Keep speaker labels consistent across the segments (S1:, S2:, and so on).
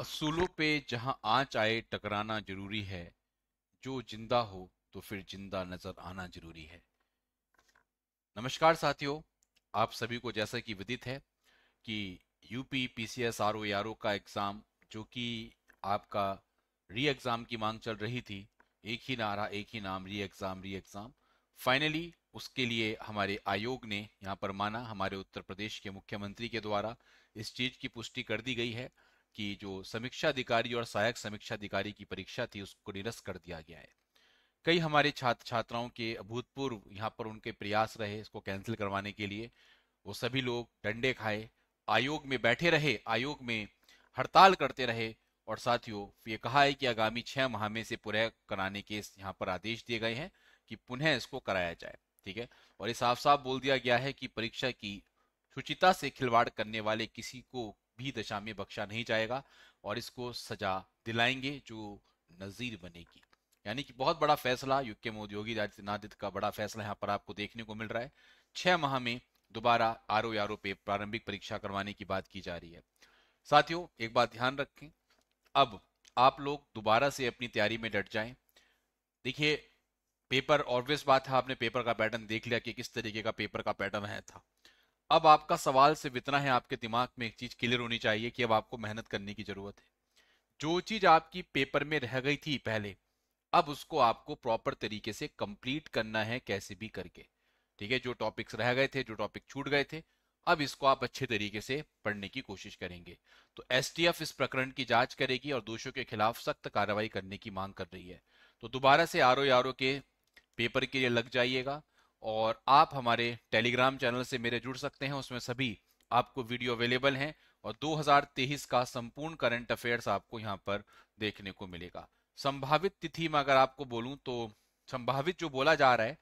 S1: असूलों पे जहां आंच आए टकराना जरूरी है जो जिंदा हो तो फिर जिंदा नजर आना जरूरी है नमस्कार साथियों आप सभी को जैसा कि विदित है कि UP P C S R O R O का एग्ज़ाम जो कि आपका री एग्ज़ाम की मांग चल रही थी एक ही नारा एक ही नाम री एग्ज़ाम री एग्ज़ाम फाइनली उसके लिए हमारे आयोग ने यहाँ पर माना हमारे उत्तर प्रदेश के मुख्यमंत्री के द्वारा इस चीज़ की पुष्टि कर दी गई है की जो समीक्षा अधिकारी और सहायक समीक्षा अधिकारी की परीक्षा थी उसको निरस्त कर दिया गया है कई हमारे छात्र छात्राओं के अभूतपूर्व यहाँ पर उनके प्रयास रहे इसको कैंसिल करवाने के लिए वो सभी लोग डंडे खाए आयोग में बैठे रहे आयोग में हड़ताल करते रहे और साथियों ये कहा है कि आगामी छह माह में से पुनः कराने के यहाँ पर आदेश दिए गए हैं कि पुनः इसको कराया जाए ठीक है और ये साफ साफ बोल दिया गया है कि परीक्षा की शुचिता से खिलवाड़ करने वाले किसी को भी दशा में बख्शा नहीं जाएगा और इसको सजा दिलाएंगे जो नजीर बनेगी यानी कि बहुत बड़ा फैसला के मोदी योगी आदित्यनाथ का बड़ा फैसला यहाँ पर आपको देखने को मिल रहा है छह माह में दोबारा आर ओ आर पे प्रारंभिक परीक्षा करवाने की बात की जा रही है साथियों एक बात ध्यान रखें अब आप लोग दोबारा से अपनी तैयारी में डट जाएं देखिए पेपर ऑब्वियस बात है आपने पेपर का पैटर्न देख लिया कि किस तरीके का पेपर का पैटर्न है था अब आपका सवाल सिर्फ इतना है आपके दिमाग में एक चीज क्लियर होनी चाहिए कि अब आपको मेहनत करने की जरूरत है जो चीज आपकी पेपर में रह गई थी पहले अब उसको आपको प्रॉपर तरीके से कंप्लीट करना है कैसे भी करके ठीक है जो टॉपिक्स रह गए थे जो टॉपिक छूट गए थे अब इसको आप अच्छे तरीके से पढ़ने की कोशिश करेंगे तो एस इस प्रकरण की जांच करेगी और दोषियों के खिलाफ सख्त कार्रवाई करने की मांग कर रही है तो दोबारा से आर ओ के पेपर के लिए लग जाइएगा और आप हमारे टेलीग्राम चैनल से मेरे जुड़ सकते हैं उसमें सभी आपको वीडियो अवेलेबल हैं और 2023 का संपूर्ण करंट अफेयर्स आपको यहां पर देखने को मिलेगा संभावित तिथि में अगर आपको बोलूं तो संभावित जो बोला जा रहा है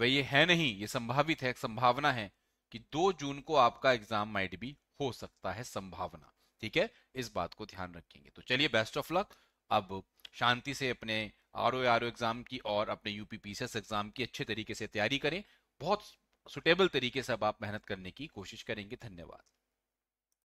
S1: वह ये है नहीं ये संभावित है संभावना है कि 2 जून को आपका एग्जाम माइट भी हो सकता है संभावना ठीक है इस बात को ध्यान रखेंगे तो चलिए बेस्ट ऑफ लक अब शांति से अपने R O R O exam की और अपने यू पी एग्जाम की अच्छे तरीके से तैयारी करें बहुत सुटेबल तरीके से अब आप मेहनत करने की कोशिश करेंगे धन्यवाद